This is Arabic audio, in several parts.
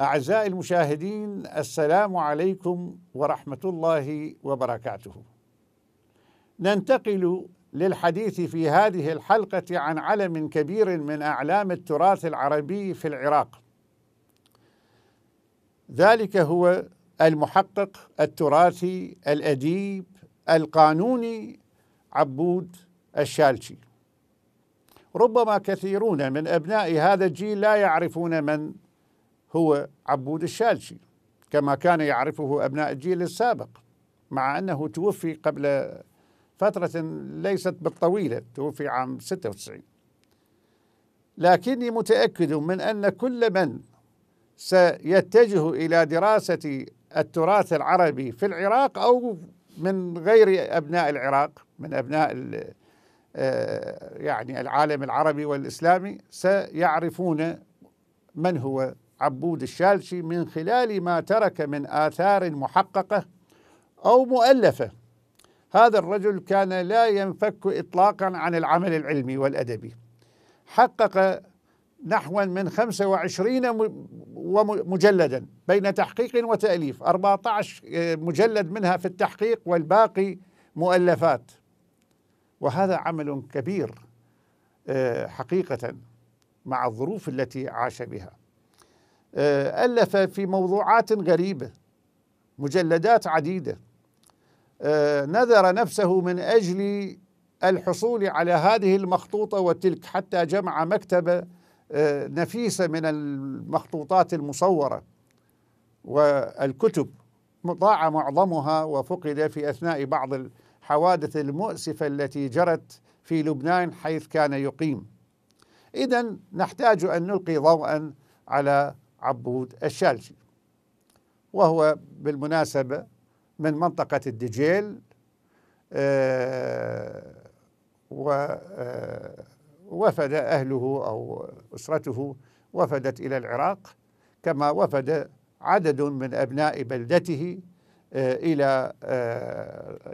أعزائي المشاهدين السلام عليكم ورحمة الله وبركاته. ننتقل للحديث في هذه الحلقة عن علم كبير من أعلام التراث العربي في العراق. ذلك هو المحقق التراثي الأديب القانوني عبود الشالشي. ربما كثيرون من أبناء هذا الجيل لا يعرفون من هو عبود الشالشي كما كان يعرفه أبناء الجيل السابق مع أنه توفي قبل فترة ليست بالطويلة توفي عام 96 لكني متأكد من أن كل من سيتجه إلى دراسة التراث العربي في العراق أو من غير أبناء العراق من أبناء آه، يعني العالم العربي والإسلامي سيعرفون من هو عبود الشالشي من خلال ما ترك من آثار محققة أو مؤلفة هذا الرجل كان لا ينفك إطلاقا عن العمل العلمي والأدبي حقق نحو من 25 مجلدا بين تحقيق وتأليف 14 آه، مجلد منها في التحقيق والباقي مؤلفات وهذا عمل كبير آه، حقيقة مع الظروف التي عاش بها آه، ألف في موضوعات غريبة مجلدات عديدة آه، نذر نفسه من أجل الحصول على هذه المخطوطة وتلك حتى جمع مكتبة آه، نفيسة من المخطوطات المصورة والكتب ضاع معظمها وفقد في أثناء بعض الحوادث المؤسفة التي جرت في لبنان حيث كان يقيم إذا نحتاج أن نلقي ضوءا على عبود الشالجي وهو بالمناسبة من منطقة الدجيل آه، و آه، وفد أهله أو أسرته وفدت إلى العراق كما وفد عدد من أبناء بلدته آه، إلى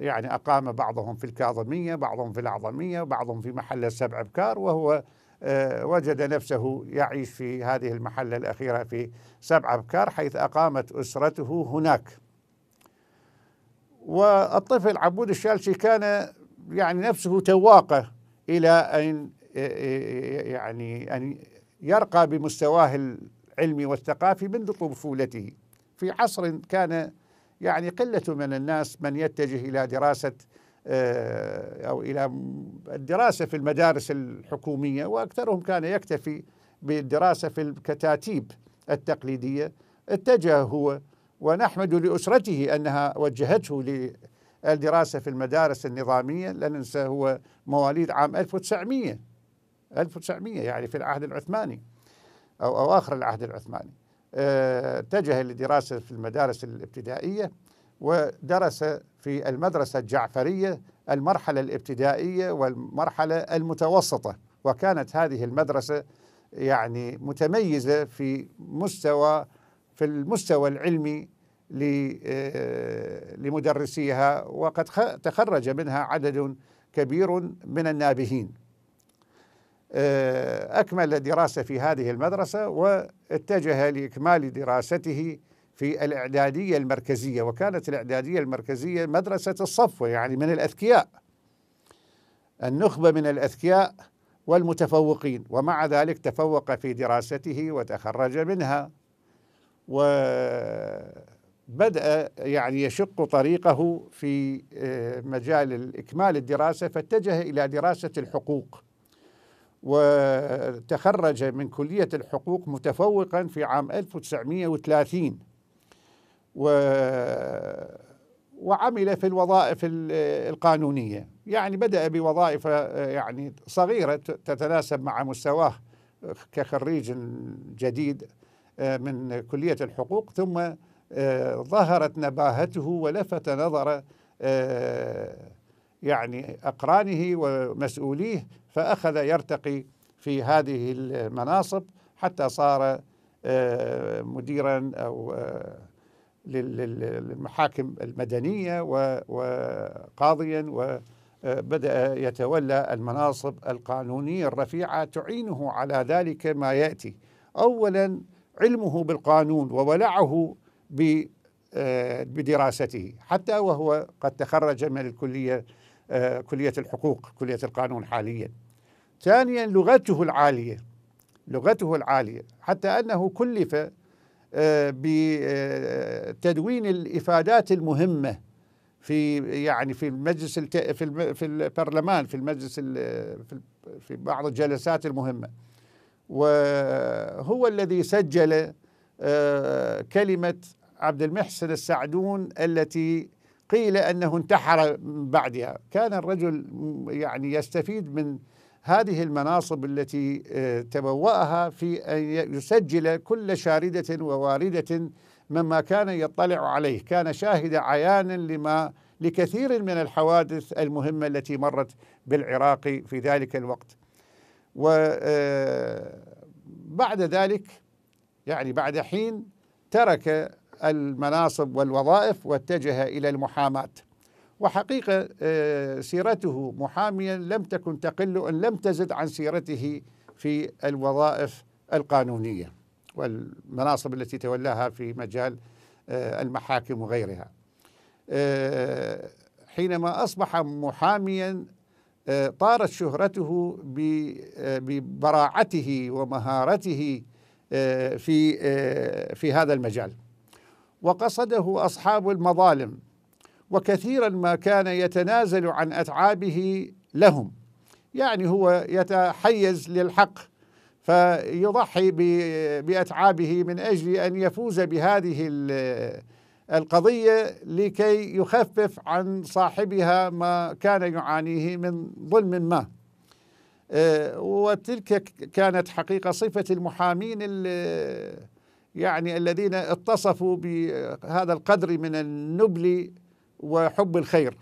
يعني أقام بعضهم في الكاظمية بعضهم في العظمية بعضهم في محل السبع بكار وهو آه، وجد نفسه يعيش في هذه المحلة الأخيرة في سبع أبكار حيث أقامت أسرته هناك والطفل عبود الشالشي كان يعني نفسه تواقة إلى أن آه، آه، يعني أن يرقى بمستواه العلمي والثقافي منذ طفولته في عصر كان يعني قلة من الناس من يتجه إلى دراسة آه، أو إلى الدراسة في المدارس الحكومية وأكثرهم كان يكتفي بالدراسة في الكتاتيب التقليدية اتجه هو ونحمد لأسرته أنها وجهته للدراسة في المدارس النظامية لا ننسى هو مواليد عام 1900 1900 يعني في العهد العثماني أو أواخر العهد العثماني آه، اتجه للدراسة في المدارس الابتدائية ودرس في المدرسة الجعفرية المرحلة الابتدائية والمرحلة المتوسطة وكانت هذه المدرسة يعني متميزة في مستوى في المستوى العلمي آه، لمدرسيها وقد تخرج منها عدد كبير من النابهين آه، أكمل دراسة في هذه المدرسة واتجه لإكمال دراسته في الإعدادية المركزية وكانت الإعدادية المركزية مدرسة الصفوة يعني من الأذكياء النخبة من الأذكياء والمتفوقين ومع ذلك تفوق في دراسته وتخرج منها وبدأ يعني يشق طريقه في آه، مجال إكمال الدراسة فاتجه إلى دراسة الحقوق وتخرج من كلية الحقوق متفوقا في عام 1930 و وعمل في الوظائف القانونيه يعني بدا بوظائف يعني صغيره تتناسب مع مستواه كخريج جديد من كليه الحقوق ثم ظهرت نباهته ولفت نظر يعني اقرانه ومسؤوليه فاخذ يرتقي في هذه المناصب حتى صار مديرا او للمحاكم المدنية وقاضيا وبدأ آه، يتولى المناصب القانونية الرفيعة تعينه على ذلك ما يأتي أولا علمه بالقانون وولعه آه، بدراسته حتى وهو قد تخرج من الكلية آه، كلية الحقوق كلية القانون حاليا ثانيا لغته العالية لغته العالية حتى أنه كلف آه، بتدوين آه، الافادات المهمه في يعني في المجلس في في البرلمان في المجلس في بعض الجلسات المهمه وهو الذي سجل آه، كلمه عبد المحسن السعدون التي قيل انه انتحر من بعدها كان الرجل يعني يستفيد من هذه المناصب التي آه، تبوأها في أن يسجل كل شاردة وواردة مما كان يطلع عليه كان شاهد عيانا لما لكثير من الحوادث المهمة التي مرت بالعراق في ذلك الوقت وبعد آه، ذلك يعني بعد حين ترك المناصب والوظائف واتجه إلى المحاماة وحقيقة آه، سيرته محاميا لم تكن تقل أن لم تزد عن سيرته في الوظائف القانونية والمناصب التي تولاها في مجال آه، المحاكم وغيرها آه، حينما أصبح محاميا طارت شهرته ببراعته ومهارته في في هذا المجال وقصده أصحاب المظالم وكثيرا ما كان يتنازل عن اتعابه لهم يعني هو يتحيز للحق فيضحي باتعابه من اجل ان يفوز بهذه القضيه لكي يخفف عن صاحبها ما كان يعانيه من ظلم ما آه، وتلك كانت حقيقه صفه المحامين يعني الذين اتصفوا بهذا القدر من النبل وحب الخير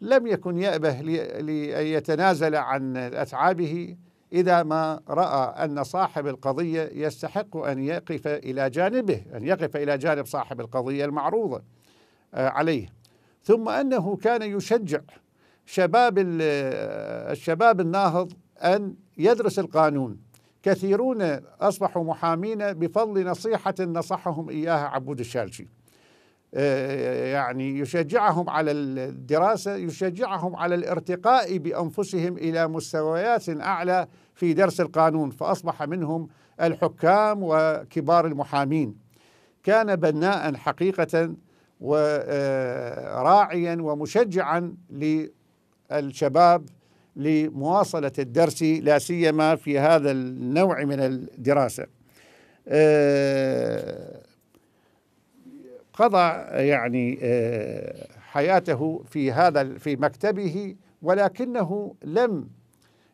لم يكن يأبه لأن يتنازل عن أتعابه إذا ما رأى أن صاحب القضية يستحق أن يقف إلى جانبه أن يقف إلى جانب صاحب القضية المعروضة آه، عليه ثم أنه كان يشجع شباب الشباب الناهض أن يدرس القانون كثيرون أصبحوا محامين بفضل نصيحة نصحهم إياها عبود الشالشي آه، يعني يشجعهم على الدراسة يشجعهم على الارتقاء بأنفسهم إلى مستويات أعلى في درس القانون فأصبح منهم الحكام وكبار المحامين كان بناء حقيقة وراعيا آه، ومشجعا للشباب لمواصلة الدرس لا سيما في هذا النوع من الدراسة آه، قضى يعني آه، حياته في هذا في مكتبه ولكنه لم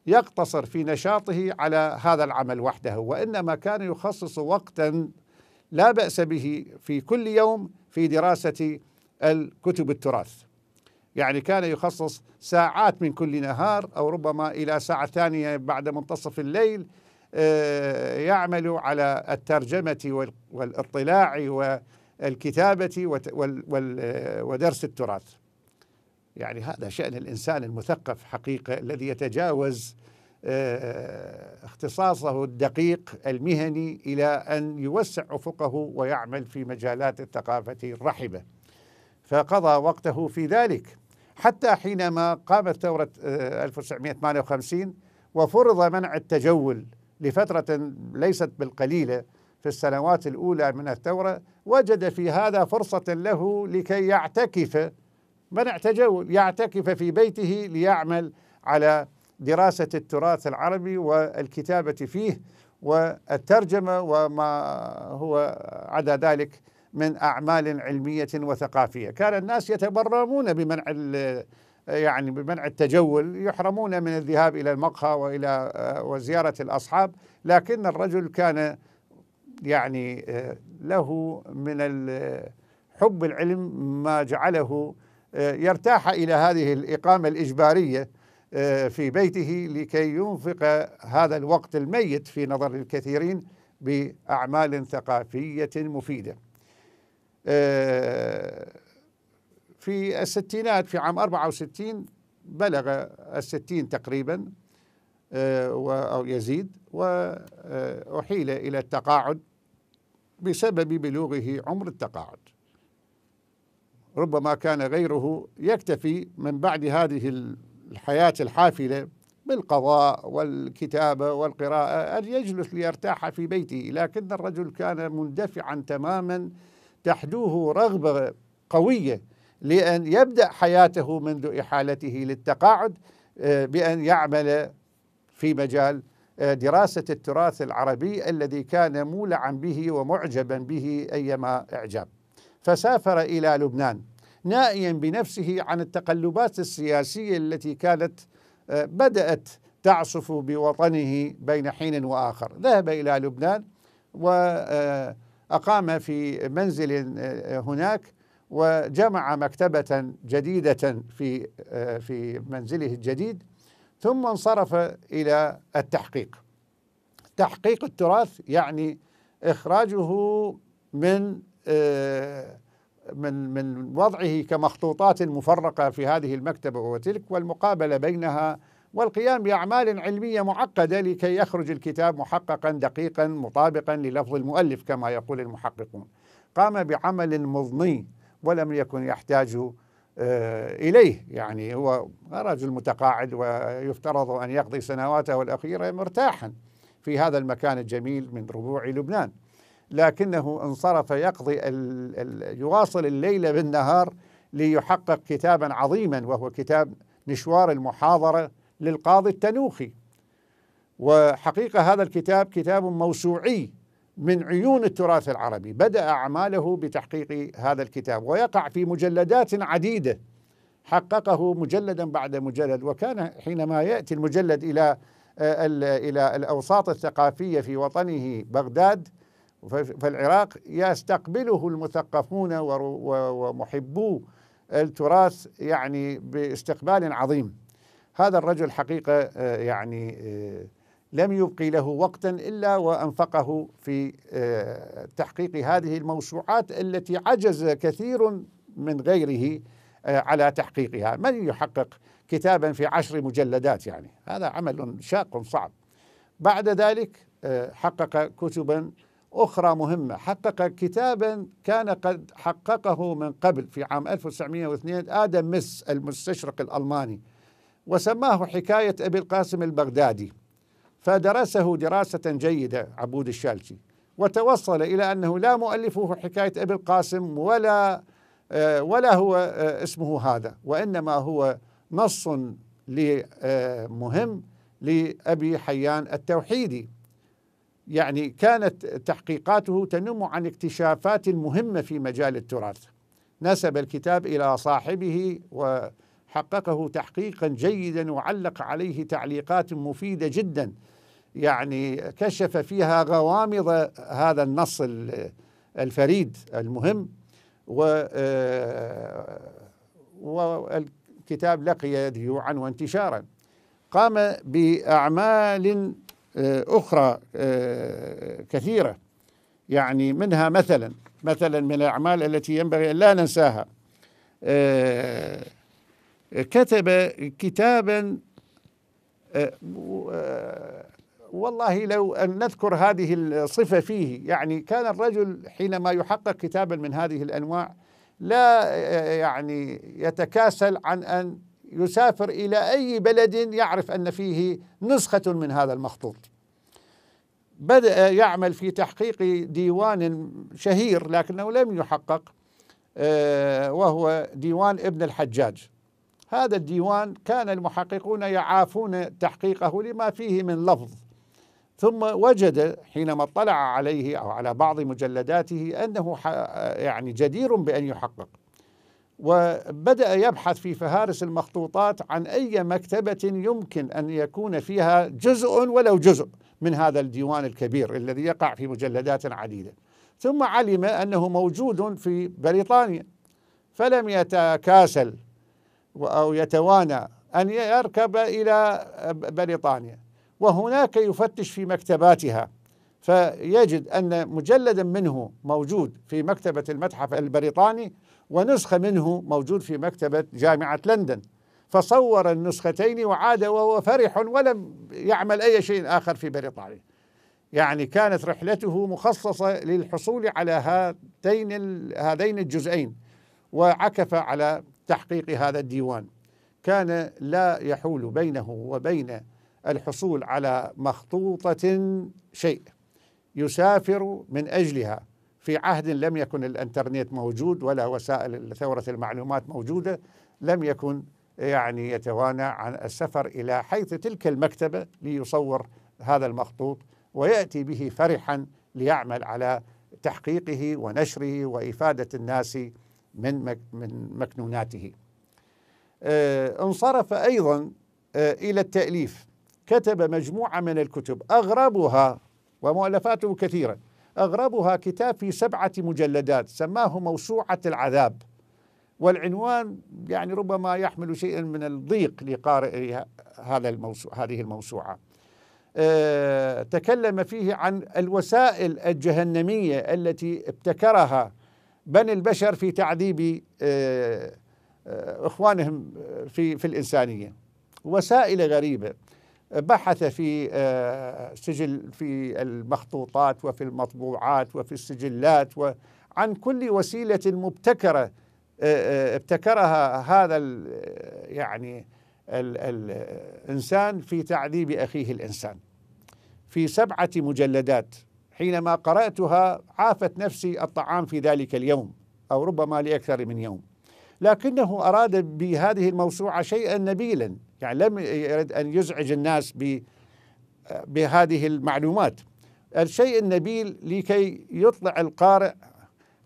يقتصر في نشاطه على هذا العمل وحده وانما كان يخصص وقتا لا باس به في كل يوم في دراسه الكتب التراث يعني كان يخصص ساعات من كل نهار او ربما الى ساعه ثانيه بعد منتصف الليل آه، يعمل على الترجمه والاطلاع و الكتابة ودرس التراث يعني هذا شأن الإنسان المثقف حقيقة الذي يتجاوز آه، اختصاصه الدقيق المهني إلى أن يوسع أفقه ويعمل في مجالات الثقافة الرحبة فقضى وقته في ذلك حتى حينما قامت ثورة 1958 آه، وفرض منع التجول لفترة ليست بالقليلة في السنوات الأولى من الثورة وجد في هذا فرصة له لكي يعتكف من اعتجوا يعتكف في بيته ليعمل على دراسة التراث العربي والكتابة فيه والترجمة وما هو عدا ذلك من أعمال علمية وثقافية كان الناس يتبرمون بمنع يعني بمنع التجول يحرمون من الذهاب إلى المقهى وإلى آه، وزيارة الأصحاب لكن الرجل كان يعني آه، له من حب العلم ما جعله آه، يرتاح إلى هذه الإقامة الإجبارية آه، في بيته لكي ينفق هذا الوقت الميت في نظر الكثيرين بأعمال ثقافية مفيدة في الستينات في عام 64 بلغ الستين تقريبا أو يزيد وأحيل إلى التقاعد بسبب بلوغه عمر التقاعد ربما كان غيره يكتفي من بعد هذه الحياة الحافلة بالقضاء والكتابة والقراءة أن يجلس ليرتاح في بيته لكن الرجل كان مندفعا تماما تحدوه رغبة قوية لأن يبدأ حياته منذ إحالته للتقاعد آه، بأن يعمل في مجال دراسة التراث العربي الذي كان مولعا به ومعجبا به أيما إعجاب فسافر إلى لبنان نائيا بنفسه عن التقلبات السياسية التي كانت آه، بدأت تعصف بوطنه بين حين وآخر ذهب إلى لبنان وأقام آه، في منزل آه، هناك وجمع مكتبة جديدة في في منزله الجديد ثم انصرف إلى التحقيق تحقيق التراث يعني إخراجه من آه، من من وضعه كمخطوطات مفرقة في هذه المكتبة وتلك والمقابلة بينها والقيام بأعمال علمية معقدة لكي يخرج الكتاب محققا دقيقا مطابقا للفظ المؤلف كما يقول المحققون قام بعمل مضني ولم يكن يحتاج آه، إليه يعني هو رجل متقاعد ويفترض أن يقضي سنواته الأخيرة مرتاحا في هذا المكان الجميل من ربوع لبنان لكنه انصرف يقضي يواصل الليل بالنهار ليحقق كتابا عظيما وهو كتاب مشوار المحاضرة للقاضي التنوخي وحقيقة هذا الكتاب كتاب موسوعي من عيون التراث العربي بدأ أعماله بتحقيق هذا الكتاب ويقع في مجلدات عديدة حققه مجلدا بعد مجلد وكان حينما يأتي المجلد إلى آه، إلى الأوساط الثقافية في وطنه بغداد فالعراق يستقبله المثقفون ومحبو التراث يعني باستقبال عظيم هذا الرجل حقيقة آه، يعني آه، لم يبقي له وقتا الا وانفقه في آه، تحقيق هذه الموسوعات التي عجز كثير من غيره آه، على تحقيقها، من يحقق كتابا في عشر مجلدات يعني هذا عمل شاق صعب. بعد ذلك آه، حقق كتبا أخرى مهمة حقق كتابا كان قد حققه من قبل في عام 1902 آدم مس المستشرق الألماني وسماه حكاية أبي القاسم البغدادي فدرسه دراسة جيدة عبود الشالكي وتوصل إلى أنه لا مؤلفه حكاية أبي القاسم ولا آه، ولا هو آه، اسمه هذا وإنما هو نص آه، مهم لأبي حيان التوحيدي يعني كانت تحقيقاته تنم عن اكتشافات مهمة في مجال التراث نسب الكتاب إلى صاحبه و حققه تحقيقا جيدا وعلق عليه تعليقات مفيده جدا يعني كشف فيها غوامض هذا النص الفريد المهم و آه، والكتاب لقي ذيوعا وانتشارا قام باعمال آه، اخرى آه، كثيره يعني منها مثلا مثلا من الاعمال التي ينبغي ان لا ننساها كتب كتابا آه، آه، والله لو أن نذكر هذه الصفة فيه يعني كان الرجل حينما يحقق كتابا من هذه الأنواع لا آه، يعني يتكاسل عن أن يسافر إلى أي بلد يعرف أن فيه نسخة من هذا المخطوط بدأ يعمل في تحقيق ديوان شهير لكنه لم يحقق وهو ديوان ابن الحجاج هذا الديوان كان المحققون يعافون تحقيقه لما فيه من لفظ ثم وجد حينما اطلع عليه او على بعض مجلداته انه يعني جدير بان يحقق وبدا يبحث في فهارس المخطوطات عن اي مكتبه يمكن ان يكون فيها جزء ولو جزء من هذا الديوان الكبير الذي يقع في مجلدات عديده ثم علم انه موجود في بريطانيا فلم يتكاسل أو يتوانى أن يركب إلى بريطانيا وهناك يفتش في مكتباتها فيجد أن مجلدا منه موجود في مكتبة المتحف البريطاني ونسخة منه موجود في مكتبة جامعة لندن فصور النسختين وعاد وهو فرح ولم يعمل أي شيء آخر في بريطانيا يعني كانت رحلته مخصصة للحصول على هاتين هذين الجزئين وعكف على تحقيق هذا الديوان كان لا يحول بينه وبين الحصول على مخطوطة شيء يسافر من أجلها في عهد لم يكن الانترنت موجود ولا وسائل ثورة المعلومات موجودة لم يكن يعني يتوانى عن السفر إلى حيث تلك المكتبة ليصور هذا المخطوط ويأتي به فرحا ليعمل على تحقيقه ونشره وإفادة الناس من من مكنوناته آه، انصرف ايضا آه، الى التاليف كتب مجموعه من الكتب اغربها ومؤلفاته كثيره اغربها كتاب في سبعه مجلدات سماه موسوعه العذاب والعنوان يعني ربما يحمل شيئا من الضيق لقارئ هذا الموسوع هذه الموسوعه آه، تكلم فيه عن الوسائل الجهنميه التي ابتكرها بني البشر في تعذيب آه، آه، اخوانهم آه، في في الانسانيه وسائل غريبه بحث في سجل في المخطوطات وفي المطبوعات وفي السجلات وعن كل وسيله مبتكره ابتكرها هذا ال يعني ال الانسان في تعذيب اخيه الانسان في سبعه مجلدات حينما قرأتها عافت نفسي الطعام في ذلك اليوم أو ربما لأكثر من يوم لكنه أراد بهذه الموسوعة شيئا نبيلا يعني لم يرد أن يزعج الناس بهذه المعلومات الشيء النبيل لكي يطلع القارئ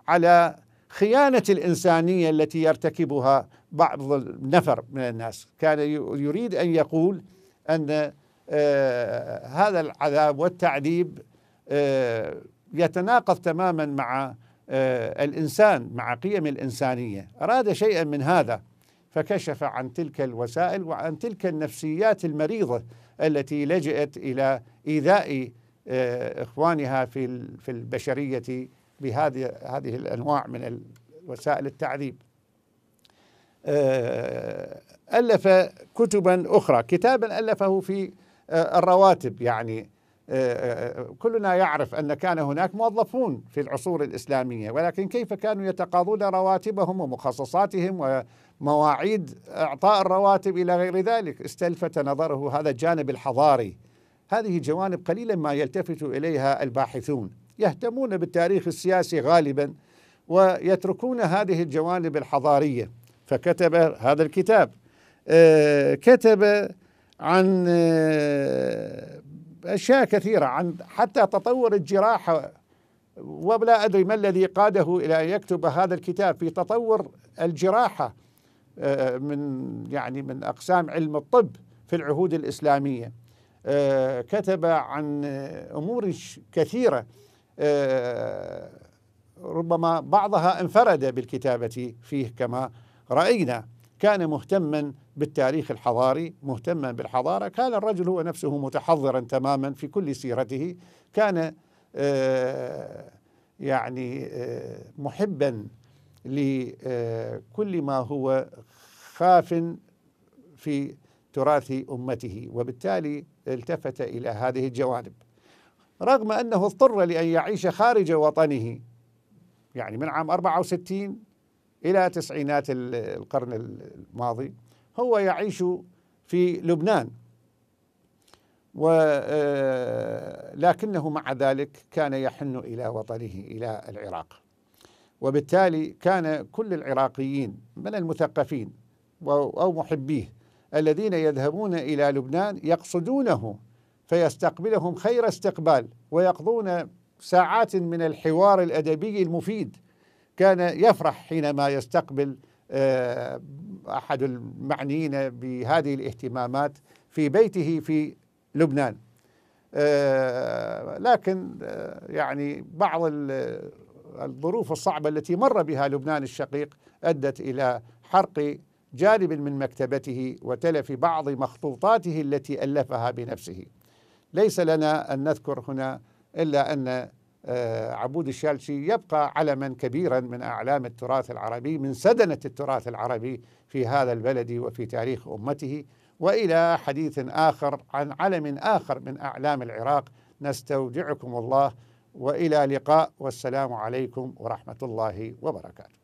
على خيانة الإنسانية التي يرتكبها بعض النفر من الناس كان يريد أن يقول أن آه، هذا العذاب والتعذيب آه، يتناقض تماما مع آه، الانسان مع قيم الانسانيه اراد شيئا من هذا فكشف عن تلك الوسائل وعن تلك النفسيات المريضه التي لجأت الى ايذاء آه، اخوانها في في البشريه بهذه هذه الانواع من وسائل التعذيب. الف كتبا اخرى، كتابا الفه في الرواتب يعني آه، آه، آه، كلنا يعرف أن كان هناك موظفون في العصور الإسلامية ولكن كيف كانوا يتقاضون رواتبهم ومخصصاتهم ومواعيد إعطاء الرواتب إلى غير ذلك استلفت نظره هذا الجانب الحضاري هذه جوانب قليلا ما يلتفت إليها الباحثون يهتمون بالتاريخ السياسي غالبا ويتركون هذه الجوانب الحضارية فكتب هذا الكتاب كتب عن أشياء كثيرة عن حتى تطور الجراحة ولا أدري ما الذي قاده إلى أن يكتب هذا الكتاب في تطور الجراحة آه، من يعني من أقسام علم الطب في العهود الإسلامية آه، كتب عن أمور كثيرة آه، ربما بعضها انفرد بالكتابة فيه كما رأينا كان مهتما بالتاريخ الحضاري مهتما بالحضارة كان الرجل هو نفسه متحضرا تماما في كل سيرته كان آه، يعني آه، محبا لكل ما هو خاف في تراث امته وبالتالي التفت الى هذه الجوانب رغم انه اضطر لان يعيش خارج وطنه يعني من عام 64 إلى تسعينات القرن الماضي هو يعيش في لبنان ولكنه آه، مع ذلك كان يحن إلى وطنه إلى العراق وبالتالي كان كل العراقيين من المثقفين أو محبيه الذين يذهبون إلى لبنان يقصدونه فيستقبلهم خير استقبال ويقضون ساعات من الحوار الأدبي المفيد كان يفرح حينما يستقبل آه، أحد المعنيين بهذه الاهتمامات في بيته في لبنان آه، لكن آه، يعني بعض الظروف الصعبة التي مر بها لبنان الشقيق أدت إلى حرق جانب من مكتبته وتلف بعض مخطوطاته التي ألفها بنفسه ليس لنا أن نذكر هنا إلا أن آه، عبود الشالشي يبقى علما كبيرا من اعلام التراث العربي من سدنه التراث العربي في هذا البلد وفي تاريخ امته والى حديث اخر عن علم اخر من اعلام العراق نستودعكم الله والى لقاء والسلام عليكم ورحمه الله وبركاته